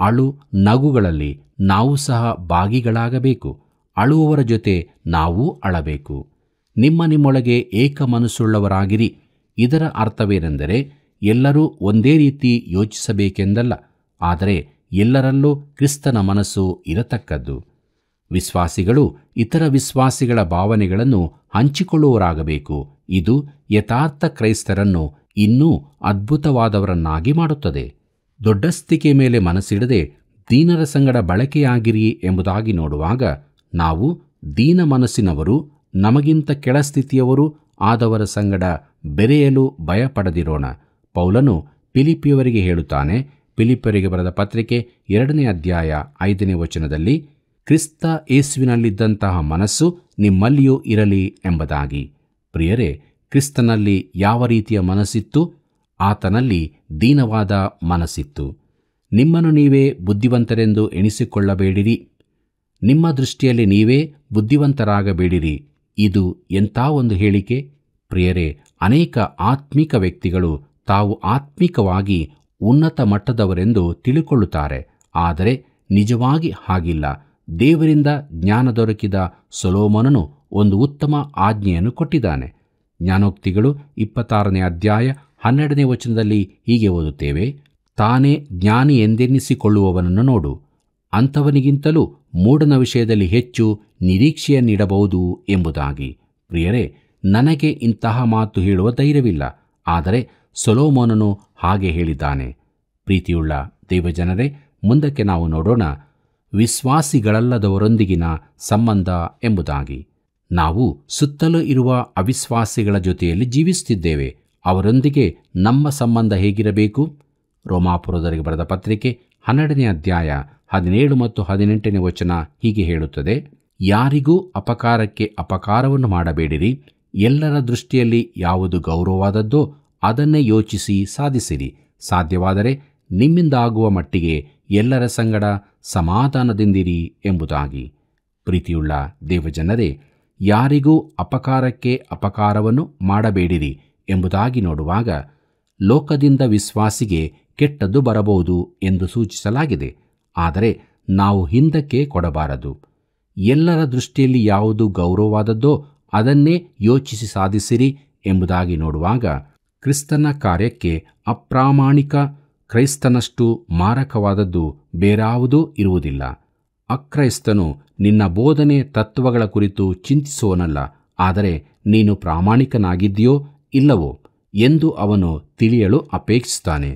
Speaker 2: ಅಳು ನಗುಗಳಲ್ಲಿ ನಾವು ಸಹ ಭಾಗಿಗಳಾಗಬೇಕು ಅಳುವವರ ಜೊತೆ ನಾವೂ ಅಳಬೇಕು ನಿಮ್ಮ ನಿಮ್ಮೊಳಗೆ ಏಕ ಮನಸ್ಸುಳ್ಳವರಾಗಿರಿ ಇದರ ಅರ್ಥವೇನೆಂದರೆ ಎಲ್ಲರೂ ಒಂದೇ ರೀತಿ ಯೋಚಿಸಬೇಕೆಂದಲ್ಲ ಆದರೆ ಎಲ್ಲರಲ್ಲೂ ಕ್ರಿಸ್ತನ ಮನಸ್ಸು ಇರತಕ್ಕದ್ದು ವಿಶ್ವಾಸಿಗಳು ಇತರ ವಿಶ್ವಾಸಿಗಳ ಭಾವನೆಗಳನ್ನು ಹಂಚಿಕೊಳ್ಳುವರಾಗಬೇಕು ಇದು ಯಥಾರ್ಥ ಕ್ರೈಸ್ತರನ್ನು ಇನ್ನೂ ಅದ್ಭುತವಾದವರನ್ನಾಗಿ ಮಾಡುತ್ತದೆ ದೊಡ್ಡಸ್ತಿಕೆ ಮೇಲೆ ಮನಸ್ಸಿಡದೆ ದೀನರ ಸಂಗಡ ಬಳಕೆಯಾಗಿರಿ ಎಂಬುದಾಗಿ ನೋಡುವಾಗ ನಾವು ದೀನ ಮನಸ್ಸಿನವರು ನಮಗಿಂತ ಕೆಳಸ್ಥಿತಿಯವರು ಆದವರ ಸಂಗಡ ಬೆರೆಯಲು ಭಯಪಡದಿರೋಣ ಪೌಲನು ಪಿಲಿಪಿಯವರಿಗೆ ಹೇಳುತ್ತಾನೆ ಪಿಲಿಪಿಯವರಿಗೆ ಬರೆದ ಪತ್ರಿಕೆ ಎರಡನೇ ಅಧ್ಯಾಯ ಐದನೇ ವಚನದಲ್ಲಿ ಕ್ರಿಸ್ತ ಏಸುವಿನಲ್ಲಿದ್ದಂತಹ ಮನಸ್ಸು ನಿಮ್ಮಲ್ಲಿಯೂ ಇರಲಿ ಎಂಬುದಾಗಿ ಪ್ರಿಯರೇ ಕ್ರಿಸ್ತನಲ್ಲಿ ಯಾವ ರೀತಿಯ ಮನಸ್ಸಿತ್ತು ಆತನಲ್ಲಿ ದೀನವಾದ ಮನಸ್ಸಿತ್ತು ನಿಮ್ಮನ್ನು ನೀವೇ ಬುದ್ಧಿವಂತರೆಂದು ಎಣಿಸಿಕೊಳ್ಳಬೇಡಿರಿ ನಿಮ್ಮ ದೃಷ್ಟಿಯಲ್ಲಿ ನೀವೇ ಬುದ್ಧಿವಂತರಾಗಬೇಡಿರಿ ಇದು ಎಂಥ ಒಂದು ಹೇಳಿಕೆ ಪ್ರಿಯರೇ ಅನೇಕ ಆತ್ಮಿಕ ವ್ಯಕ್ತಿಗಳು ತಾವು ಆತ್ಮಿಕವಾಗಿ ಉನ್ನತ ಮಟ್ಟದವರೆಂದು ತಿಳಿಕೊಳ್ಳುತ್ತಾರೆ ಆದರೆ ನಿಜವಾಗಿ ಹಾಗಿಲ್ಲ ದೇವರಿಂದ ಜ್ಞಾನ ದೊರಕಿದ ಸೊಲೋಮನನು ಒಂದು ಉತ್ತಮ ಆಜ್ಞೆಯನ್ನು ಕೊಟ್ಟಿದ್ದಾನೆ ಜ್ಞಾನೋಕ್ತಿಗಳು ಇಪ್ಪತ್ತಾರನೇ ಅಧ್ಯಾಯ ಹನ್ನೆರಡನೇ ವಚನದಲ್ಲಿ ಹೀಗೆ ಓದುತ್ತೇವೆ ತಾನೇ ಜ್ಞಾನಿ ಎಂದೆನ್ನಿಸಿಕೊಳ್ಳುವವನನ್ನು ನೋಡು ಅಂಥವನಿಗಿಂತಲೂ ಮೂಢನ ವಿಷಯದಲ್ಲಿ ಹೆಚ್ಚು ನಿರೀಕ್ಷೆಯನ್ನಿಡಬಹುದು ಎಂಬುದಾಗಿ ಪ್ರಿಯರೇ ನನಗೆ ಇಂತಹ ಮಾತು ಹೇಳುವ ಧೈರ್ಯವಿಲ್ಲ ಆದರೆ ಸೊಲೋಮೋನನು ಹಾಗೆ ಹೇಳಿದ್ದಾನೆ ಪ್ರೀತಿಯುಳ್ಳ ದೇವಜನರೇ ಮುಂದಕ್ಕೆ ನಾವು ನೋಡೋಣ ವಿಶ್ವಾಸಿಗಳಲ್ಲದವರೊಂದಿಗಿನ ಸಂಬಂಧ ಎಂಬುದಾಗಿ ನಾವು ಸುತ್ತಲೂ ಇರುವ ಅವಿಶ್ವಾಸಿಗಳ ಜೊತೆಯಲ್ಲಿ ಜೀವಿಸುತ್ತಿದ್ದೇವೆ ಅವರೊಂದಿಗೆ ನಮ್ಮ ಸಂಬಂಧ ಹೇಗಿರಬೇಕು ರೋಮಾಪುರದವರಿಗೆ ಬರೆದ ಪತ್ರಿಕೆ ಹನ್ನೆರಡನೇ ಅಧ್ಯಾಯ ಹದಿನೇಳು ಮತ್ತು ಹದಿನೆಂಟನೇ ವಚನ ಹೀಗೆ ಹೇಳುತ್ತದೆ ಯಾರಿಗೂ ಅಪಕಾರಕ್ಕೆ ಅಪಕಾರವನ್ನು ಮಾಡಬೇಡಿರಿ ಎಲ್ಲರ ದೃಷ್ಟಿಯಲ್ಲಿ ಯಾವುದು ಗೌರವವಾದದ್ದೋ ಅದನ್ನೇ ಯೋಚಿಸಿ ಸಾಧಿಸಿರಿ ಸಾಧ್ಯವಾದರೆ ನಿಮ್ಮಿಂದ ಆಗುವ ಮಟ್ಟಿಗೆ ಎಲ್ಲರ ಸಂಗಡ ಸಮಾಧಾನದಿಂದಿರಿ ಎಂಬುದಾಗಿ ಪ್ರೀತಿಯುಳ್ಳ ದೇವಜನರೇ ಯಾರಿಗೂ ಅಪಕಾರಕ್ಕೆ ಅಪಕಾರವನ್ನು ಮಾಡಬೇಡಿರಿ ಎಂಬುದಾಗಿ ನೋಡುವಾಗ ಲೋಕದಿಂದ ವಿಶ್ವಾಸಿಗೆ ಕೆಟ್ಟದ್ದು ಬರಬಹುದು ಎಂದು ಸೂಚಿಸಲಾಗಿದೆ ಆದರೆ ನಾವು ಹಿಂದಕ್ಕೆ ಕೊಡಬಾರದು ಎಲ್ಲರ ದೃಷ್ಟಿಯಲ್ಲಿ ಯಾವುದು ಗೌರವವಾದದ್ದೋ ಅದನ್ನೇ ಯೋಚಿಸಿ ಸಾಧಿಸಿರಿ ಎಂಬುದಾಗಿ ನೋಡುವಾಗ ಕ್ರಿಸ್ತನ ಕಾರ್ಯಕ್ಕೆ ಅಪ್ರಾಮಾಣಿಕ ಕ್ರೈಸ್ತನಷ್ಟು ಮಾರಕವಾದದ್ದು ಬೇರಾವುದೂ ಇರುವುದಿಲ್ಲ ಅಕ್ರೈಸ್ತನು ನಿನ್ನ ಬೋಧನೆ ತತ್ವಗಳ ಕುರಿತು ಚಿಂತಿಸುವನಲ್ಲ ಆದರೆ ನೀನು ಪ್ರಾಮಾಣಿಕನಾಗಿದ್ದೀಯೋ ಇಲ್ಲವೋ ಎಂದು ಅವನು ತಿಳಿಯಲು ಅಪೇಕ್ಷಿಸುತ್ತಾನೆ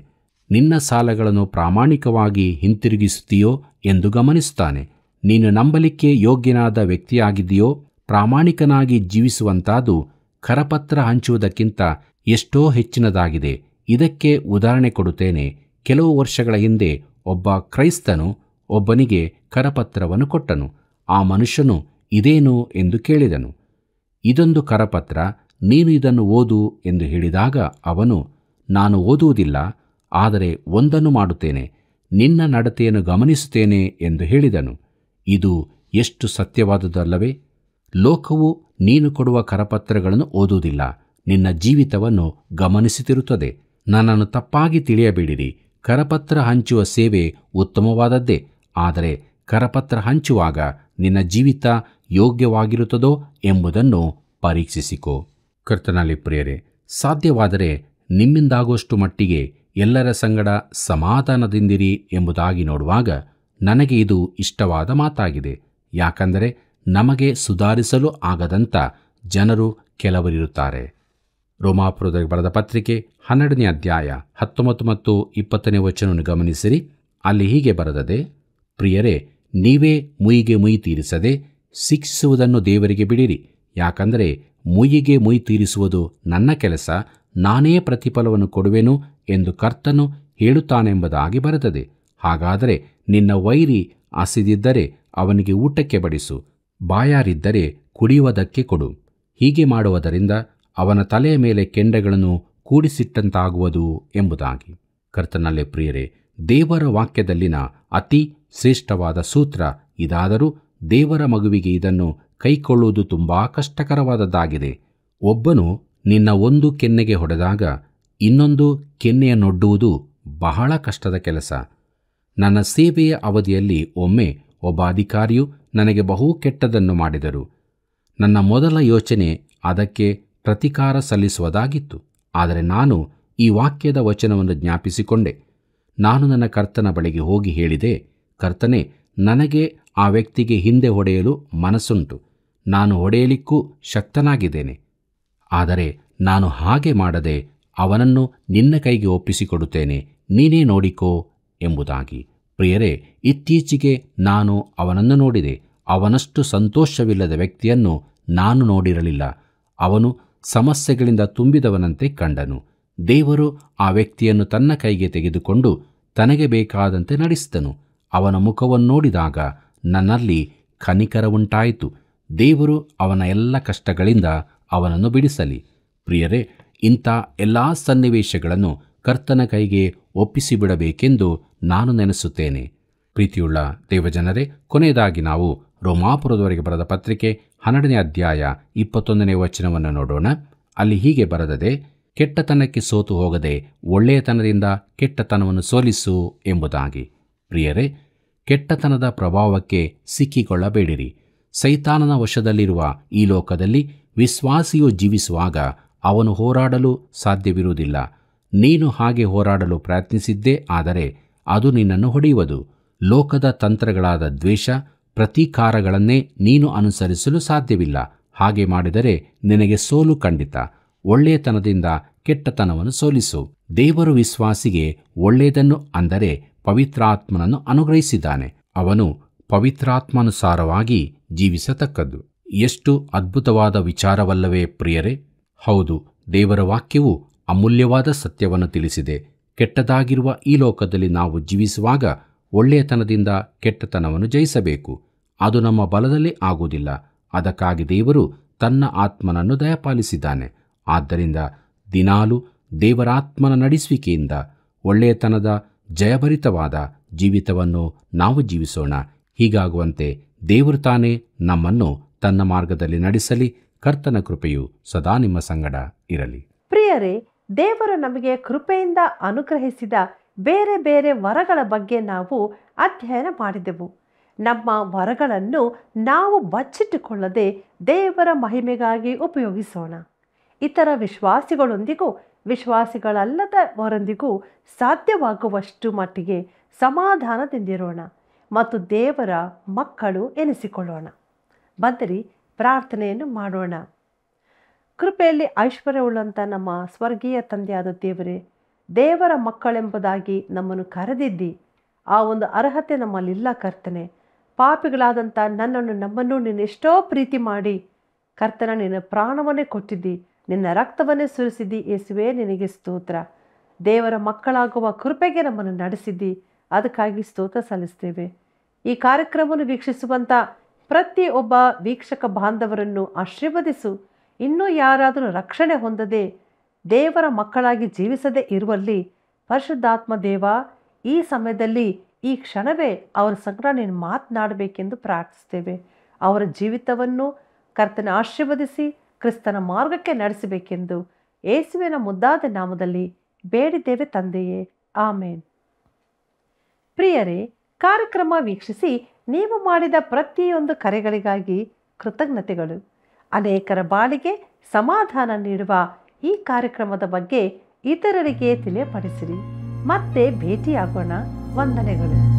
Speaker 2: ನಿನ್ನ ಸಾಲಗಳನ್ನು ಪ್ರಾಮಾಣಿಕವಾಗಿ ಹಿಂತಿರುಗಿಸುತ್ತೀಯೋ ಎಂದು ಗಮನಿಸುತ್ತಾನೆ ನೀನು ನಂಬಲಿಕ್ಕೆ ಯೋಗ್ಯನಾದ ವ್ಯಕ್ತಿಯಾಗಿದೆಯೋ ಪ್ರಾಮಾಣಿಕನಾಗಿ ಜೀವಿಸುವಂತಾದು ಕರಪತ್ರ ಹಂಚುವುದಕ್ಕಿಂತ ಎಷ್ಟೋ ಹೆಚ್ಚಿನದಾಗಿದೆ ಇದಕ್ಕೆ ಉದಾಹರಣೆ ಕೊಡುತ್ತೇನೆ ಕೆಲವು ವರ್ಷಗಳ ಹಿಂದೆ ಒಬ್ಬ ಕ್ರೈಸ್ತನು ಒಬ್ಬನಿಗೆ ಕರಪತ್ರವನ್ನು ಕೊಟ್ಟನು ಆ ಮನುಷ್ಯನು ಇದೇನು ಎಂದು ಕೇಳಿದನು ಇದೊಂದು ಕರಪತ್ರ ನೀನು ಇದನ್ನು ಓದು ಎಂದು ಹೇಳಿದಾಗ ಅವನು ನಾನು ಓದುವುದಿಲ್ಲ ಆದರೆ ಒಂದನ್ನು ಮಾಡುತ್ತೇನೆ ನಿನ್ನ ನಡತೆಯನ್ನು ಗಮನಿಸುತ್ತೇನೆ ಎಂದು ಹೇಳಿದನು ಇದು ಎಷ್ಟು ಸತ್ಯವಾದುದಲ್ಲವೇ ಲೋಕವು ನೀನು ಕೊಡುವ ಕರಪತ್ರಗಳನ್ನು ಓದುವುದಿಲ್ಲ ನಿನ್ನ ಜೀವಿತವನ್ನು ಗಮನಿಸುತ್ತಿರುತ್ತದೆ ನನ್ನನ್ನು ತಪ್ಪಾಗಿ ತಿಳಿಯಬೇಡಿರಿ ಕರಪತ್ರ ಹಂಚುವ ಸೇವೆ ಉತ್ತಮವಾದದ್ದೇ ಆದರೆ ಕರಪತ್ರ ಹಂಚುವಾಗ ನಿನ್ನ ಜೀವಿತ ಯೋಗ್ಯವಾಗಿರುತ್ತದೋ ಎಂಬುದನ್ನು ಪರೀಕ್ಷಿಸಿಕೊ ಕರ್ತನಲ್ಲಿ ಪ್ರಿಯರೇ ಸಾಧ್ಯವಾದರೆ ನಿಮ್ಮಿಂದಾಗುವಷ್ಟು ಮಟ್ಟಿಗೆ ಎಲ್ಲರ ಸಂಗಡ ಸಮಾಧಾನದಿಂದಿರಿ ಎಂಬುದಾಗಿ ನೋಡುವಾಗ ನನಗೆ ಇದು ಇಷ್ಟವಾದ ಮಾತಾಗಿದೆ ಯಾಕಂದರೆ ನಮಗೆ ಸುಧಾರಿಸಲು ಆಗದಂಥ ಜನರು ಕೆಲವರಿರುತ್ತಾರೆ ರೋಮಾಪುರದಲ್ಲಿ ಬರೆದ ಪತ್ರಿಕೆ ಹನ್ನೆರಡನೇ ಅಧ್ಯಾಯ ಹತ್ತೊಂಬತ್ತು ಮತ್ತು ಇಪ್ಪತ್ತನೇ ವಚನವನ್ನು ಗಮನಿಸಿರಿ ಅಲ್ಲಿ ಹೀಗೆ ಬರೆದದೆ ಪ್ರಿಯರೇ ನೀವೇ ಮುಯಿಗೆ ಮುಯಿ ತೀರಿಸದೆ ಶಿಕ್ಷಿಸುವುದನ್ನು ದೇವರಿಗೆ ಬಿಡಿರಿ ಯಾಕಂದರೆ ಮುಯಿಗೆ ಮುಯಿ ತೀರಿಸುವುದು ನನ್ನ ಕೆಲಸ ನಾನೇ ಪ್ರತಿಫಲವನ್ನು ಕೊಡುವೆನು ಎಂದು ಕರ್ತನು ಹೇಳುತ್ತಾನೆಂಬುದಾಗಿ ಬರುತ್ತದೆ ಹಾಗಾದರೆ ನಿನ್ನ ವೈರಿ ಹಸಿದಿದ್ದರೆ ಅವನಿಗೆ ಊಟಕ್ಕೆ ಬಡಿಸು ಬಾಯಾರಿದ್ದರೆ ಕುಡಿಯುವುದಕ್ಕೆ ಕೊಡು ಹೀಗೆ ಮಾಡುವುದರಿಂದ ಅವನ ತಲೆಯ ಮೇಲೆ ಕೆಂಡಗಳನ್ನು ಕೂಡಿಸಿಟ್ಟಂತಾಗುವುದು ಎಂಬುದಾಗಿ ಕರ್ತನಲ್ಲೇ ಪ್ರಿಯರೇ ದೇವರ ವಾಕ್ಯದಲ್ಲಿನ ಅತಿ ಶ್ರೇಷ್ಠವಾದ ಸೂತ್ರ ಇದಾದರೂ ದೇವರ ಮಗುವಿಗೆ ಇದನ್ನು ಕೈಕೊಳ್ಳುವುದು ತುಂಬ ಕಷ್ಟಕರವಾದದ್ದಾಗಿದೆ ಒಬ್ಬನು ನಿನ್ನ ಒಂದು ಕೆನ್ನೆಗೆ ಹೊಡೆದಾಗ ಇನ್ನೊಂದು ಕೆನ್ನೆಯನ್ನೊಡ್ಡುವುದು ಬಹಳ ಕಷ್ಟದ ಕೆಲಸ ನನ್ನ ಸೇವೆಯ ಅವಧಿಯಲ್ಲಿ ಒಮ್ಮೆ ಒಬ್ಬ ಅಧಿಕಾರಿಯು ನನಗೆ ಬಹು ಕೆಟ್ಟದನ್ನು ಮಾಡಿದರು ನನ್ನ ಮೊದಲ ಯೋಚನೆ ಅದಕ್ಕೆ ಪ್ರತಿಕಾರ ಸಲ್ಲಿಸುವುದಾಗಿತ್ತು ಆದರೆ ನಾನು ಈ ವಾಕ್ಯದ ವಚನವನ್ನು ಜ್ಞಾಪಿಸಿಕೊಂಡೆ ನಾನು ನನ್ನ ಕರ್ತನ ಬಳಿಗೆ ಹೋಗಿ ಹೇಳಿದೆ ಕರ್ತನೆ ನನಗೆ ಆ ವ್ಯಕ್ತಿಗೆ ಹಿಂದೆ ಹೊಡೆಯಲು ಮನಸ್ಸುಂಟು ನಾನು ಹೊಡೆಯಲಿಕ್ಕೂ ಶಕ್ತನಾಗಿದ್ದೇನೆ ಆದರೆ ನಾನು ಹಾಗೆ ಮಾಡದೆ ಅವನನ್ನು ನಿನ್ನ ಕೈಗೆ ಒಪ್ಪಿಸಿಕೊಡುತ್ತೇನೆ ನೀನೇ ನೋಡಿಕೋ ಎಂಬುದಾಗಿ ಪ್ರಿಯರೇ ಇತ್ತೀಚೆಗೆ ನಾನು ಅವನನ್ನು ನೋಡಿದೆ ಅವನಷ್ಟು ಸಂತೋಷವಿಲ್ಲದ ವ್ಯಕ್ತಿಯನ್ನು ನಾನು ನೋಡಿರಲಿಲ್ಲ ಅವನು ಸಮಸ್ಯೆಗಳಿಂದ ತುಂಬಿದವನಂತೆ ಕಂಡನು ದೇವರು ಆ ವ್ಯಕ್ತಿಯನ್ನು ತನ್ನ ಕೈಗೆ ತೆಗೆದುಕೊಂಡು ತನಗೆ ಬೇಕಾದಂತೆ ನಡೆಸಿದನು ಅವನ ಮುಖವನ್ನು ನೋಡಿದಾಗ ನನ್ನಲ್ಲಿ ಕನಿಕರ ಉಂಟಾಯಿತು ದೇವರು ಅವನ ಎಲ್ಲ ಕಷ್ಟಗಳಿಂದ ಅವನನ್ನು ಬಿಡಿಸಲಿ ಪ್ರಿಯರೇ ಇಂಥ ಎಲ್ಲ ಸನ್ನಿವೇಶಗಳನ್ನು ಕರ್ತನ ಕೈಗೆ ಒಪ್ಪಿಸಿಬಿಡಬೇಕೆಂದು ನಾನು ನೆನೆಸುತ್ತೇನೆ ಪ್ರೀತಿಯುಳ್ಳ ದೇವಜನರೇ ಕೊನೆಯದಾಗಿ ನಾವು ರೋಮಾಪುರದವರೆಗೆ ಬರೆದ ಪತ್ರಿಕೆ ಹನ್ನೆರಡನೇ ಅಧ್ಯಾಯ ಇಪ್ಪತ್ತೊಂದನೇ ವಚನವನ್ನು ನೋಡೋಣ ಅಲ್ಲಿ ಹೀಗೆ ಬರೆದದೆ ಕೆಟ್ಟತನಕ್ಕೆ ಸೋತು ಹೋಗದೆ ಒಳ್ಳೆಯತನದಿಂದ ಕೆಟ್ಟತನವನ್ನು ಸೋಲಿಸು ಎಂಬುದಾಗಿ ಪ್ರಿಯರೇ ಕೆಟ್ಟತನದ ಪ್ರಭಾವಕ್ಕೆ ಸಿಕ್ಕಿಕೊಳ್ಳಬೇಡಿರಿ ಸೈತಾನನ ವಶದಲ್ಲಿರುವ ಈ ಲೋಕದಲ್ಲಿ ವಿಶ್ವಾಸಿಯು ಜೀವಿಸುವಾಗ ಅವನು ಹೋರಾಡಲು ಸಾಧ್ಯವಿರುವುದಿಲ್ಲ ನೀನು ಹಾಗೆ ಹೋರಾಡಲು ಪ್ರಯತ್ನಿಸಿದ್ದೇ ಆದರೆ ಅದು ನಿನ್ನನ್ನು ಹೊಡೆಯುವುದು ಲೋಕದ ತಂತ್ರಗಳಾದ ದ್ವೇಷ ಪ್ರತೀಕಾರಗಳನ್ನೇ ನೀನು ಅನುಸರಿಸಲು ಸಾಧ್ಯವಿಲ್ಲ ಹಾಗೆ ಮಾಡಿದರೆ ನಿನಗೆ ಸೋಲು ಖಂಡಿತ ಒಳ್ಳೆಯತನದಿಂದ ಕೆಟ್ಟತನವನ್ನು ಸೋಲಿಸು ದೇವರು ವಿಶ್ವಾಸಿಗೆ ಒಳ್ಳೆಯದನ್ನು ಅಂದರೆ ಪವಿತ್ರಾತ್ಮನನ್ನು ಅನುಗ್ರಹಿಸಿದ್ದಾನೆ ಅವನು ಪವಿತ್ರಾತ್ಮಾನುಸಾರವಾಗಿ ಜೀವಿಸತಕ್ಕದ್ದು ಎಷ್ಟು ಅದ್ಭುತವಾದ ವಿಚಾರವಲ್ಲವೇ ಪ್ರಿಯರೇ ಹೌದು ದೇವರ ವಾಕ್ಯವು ಅಮೂಲ್ಯವಾದ ಸತ್ಯವನ್ನು ತಿಳಿಸಿದೆ ಕೆಟ್ಟದಾಗಿರುವ ಈ ಲೋಕದಲ್ಲಿ ನಾವು ಜೀವಿಸುವಾಗ ಒಳ್ಳೆಯತನದಿಂದ ಕೆಟ್ಟತನವನ್ನು ಜಯಿಸಬೇಕು ಅದು ನಮ್ಮ ಬಲದಲ್ಲಿ ಆಗುವುದಿಲ್ಲ ಅದಕ್ಕಾಗಿ ದೇವರು ತನ್ನ ಆತ್ಮನನ್ನು ದಯಪಾಲಿಸಿದ್ದಾನೆ ಆದ್ದರಿಂದ ದಿನಾಲು ದೇವರಾತ್ಮನ ನಡೆಸುವಿಕೆಯಿಂದ ಒಳ್ಳೆಯತನದ ಜಯಭರಿತವಾದ ಜೀವಿತವನ್ನು ನಾವು ಜೀವಿಸೋಣ ಹೀಗಾಗುವಂತೆ ದೇವರು ತಾನೇ ನಮ್ಮನ್ನು ತನ್ನ ಮಾರ್ಗದಲ್ಲಿ ನಡೆಸಲಿ ಕರ್ತನ ಕೃಪೆಯು ಸದಾ ನಿಮ್ಮ ಸಂಗಡ ಇರಲಿ
Speaker 1: ಪ್ರಿಯರೇ ದೇವರು ನಮಗೆ ಕೃಪೆಯಿಂದ ಅನುಗ್ರಹಿಸಿದ ಬೇರೆ ಬೇರೆ ವರಗಳ ಬಗ್ಗೆ ನಾವು ಅಧ್ಯಯನ ಮಾಡಿದೆವು ನಮ್ಮ ವರಗಳನ್ನು ನಾವು ಬಚ್ಚಿಟ್ಟುಕೊಳ್ಳದೆ ದೇವರ ಮಹಿಮೆಗಾಗಿ ಉಪಯೋಗಿಸೋಣ ಇತರ ವಿಶ್ವಾಸಿಗಳೊಂದಿಗೂ ವಿಶ್ವಾಸಿಗಳಲ್ಲದವರೊಂದಿಗೂ ಸಾಧ್ಯವಾಗುವಷ್ಟು ಮಟ್ಟಿಗೆ ಸಮಾಧಾನದಿಂದಿರೋಣ ಮತ್ತು ದೇವರ ಮಕ್ಕಳು ಎನಿಸಿಕೊಳ್ಳೋಣ ಬಂದರಿ ಪ್ರಾರ್ಥನೆಯನ್ನು ಮಾಡೋಣ ಕೃಪೆಯಲ್ಲಿ ಐಶ್ವರ್ಯವುಳ್ಳಂಥ ನಮ್ಮ ಸ್ವರ್ಗೀಯ ತಂದೆಯಾದ ದೇವರೇ ದೇವರ ಮಕ್ಕಳೆಂಬುದಾಗಿ ನಮ್ಮನ್ನು ಕರೆದಿದ್ದಿ ಆ ಒಂದು ಅರ್ಹತೆ ನಮ್ಮಲ್ಲಿಲ್ಲ ಕರ್ತನೆ ಪಾಪಿಗಳಾದಂಥ ನನ್ನನ್ನು ನಮ್ಮನ್ನು ನೀನೆಷ್ಟೋ ಪ್ರೀತಿ ಮಾಡಿ ಕರ್ತನ ನಿನ್ನ ಪ್ರಾಣವನ್ನೇ ಕೊಟ್ಟಿದ್ದಿ ನಿನ್ನ ರಕ್ತವನ್ನೇ ಸುರಿಸಿದ್ದಿ ಯೇಸುವೆ ನಿನಗೆ ಸ್ತೋತ್ರ ದೇವರ ಮಕ್ಕಳಾಗುವ ಕೃಪೆಗೆ ನಮ್ಮನ್ನು ನಡೆಸಿದ್ದಿ ಅದಕ್ಕಾಗಿ ಸ್ತೋತ್ರ ಸಲ್ಲಿಸ್ತೇವೆ ಈ ಕಾರ್ಯಕ್ರಮವನ್ನು ವೀಕ್ಷಿಸುವಂಥ ಒಬ್ಬ ವೀಕ್ಷಕ ಬಾಂಧವರನ್ನು ಆಶೀರ್ವದಿಸು ಇನ್ನೂ ಯಾರಾದರೂ ರಕ್ಷಣೆ ಹೊಂದದೆ ದೇವರ ಮಕ್ಕಳಾಗಿ ಜೀವಿಸದೇ ಇರುವಲ್ಲಿ ಪರಿಶುದ್ಧಾತ್ಮ ದೇವ ಈ ಸಮಯದಲ್ಲಿ ಈ ಕ್ಷಣವೇ ಅವರ ಸಂಕಟ ನೀನು ಮಾತನಾಡಬೇಕೆಂದು ಪ್ರಾರ್ಥಿಸ್ತೇವೆ ಅವರ ಜೀವಿತವನ್ನು ಕರ್ತನ ಆಶೀರ್ವದಿಸಿ ಕ್ರಿಸ್ತನ ಮಾರ್ಗಕ್ಕೆ ನಡೆಸಬೇಕೆಂದು ಏಸುವಿನ ಮುದ್ದಾದ ನಾಮದಲ್ಲಿ ಬೇಡಿದ್ದೇವೆ ತಂದೆಯೇ ಆಮೇನ್ ಪ್ರಿಯರೇ ಕಾರ್ಯಕ್ರಮ ವೀಕ್ಷಿಸಿ ನೀವು ಮಾಡಿದ ಪ್ರತಿಯೊಂದು ಕರೆಗಳಿಗಾಗಿ ಕೃತಜ್ಞತೆಗಳು ಅನೇಕರ ಬಾಳಿಗೆ ಸಮಾಧಾನ ನೀಡುವ ಈ ಕಾರ್ಯಕ್ರಮದ ಬಗ್ಗೆ ಇತರರಿಗೆ ತಿಳಿಯಪಡಿಸಿರಿ ಮತ್ತೆ ಭೇಟಿಯಾಗೋಣ van da negre.